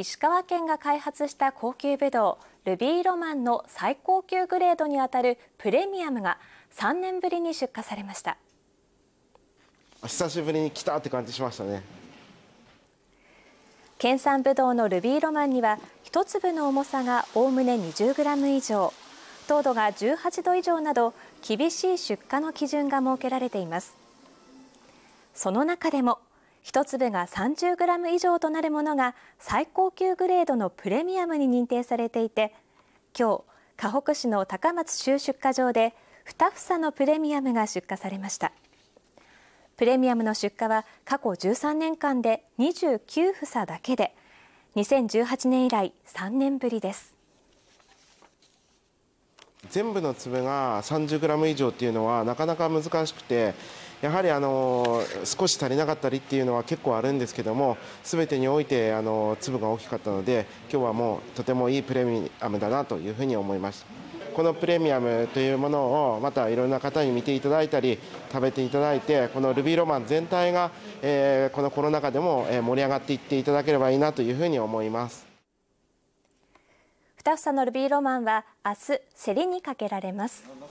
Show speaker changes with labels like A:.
A: 石川県が開発した高級ブドウルビーロマンの最高級グレードにあたるプレミアムが3年ぶりに出荷されました
B: 久しぶりに来たって感じしましたね
A: 県産ブドウのルビーロマンには一粒の重さがおおむね2 0ム以上糖度が18度以上など厳しい出荷の基準が設けられていますその中でも1粒が 30g 以上となるものが最高級グレードのプレミアムに認定されていて今日、河北市の高松州出荷場で2房のプレミアムが出荷されました。プレミアムの出荷は過去13年間で29房だけで2018年以来3年ぶりです。
B: 全部の粒が 30g 以上っていうのはなかなか難しくてやはりあの少し足りなかったりっていうのは結構あるんですけども全てにおいてあの粒が大きかったので今日はもうとてもいいプレミアムだなというふうに思いましたこのプレミアムというものをまたいろんな方に見ていただいたり食べていただいてこのルビーロマン全体が、えこのコロナ禍でも盛り上がっていっていただければいいなというふうに思います
A: 北房のルビーロマンは明日競りにかけられます。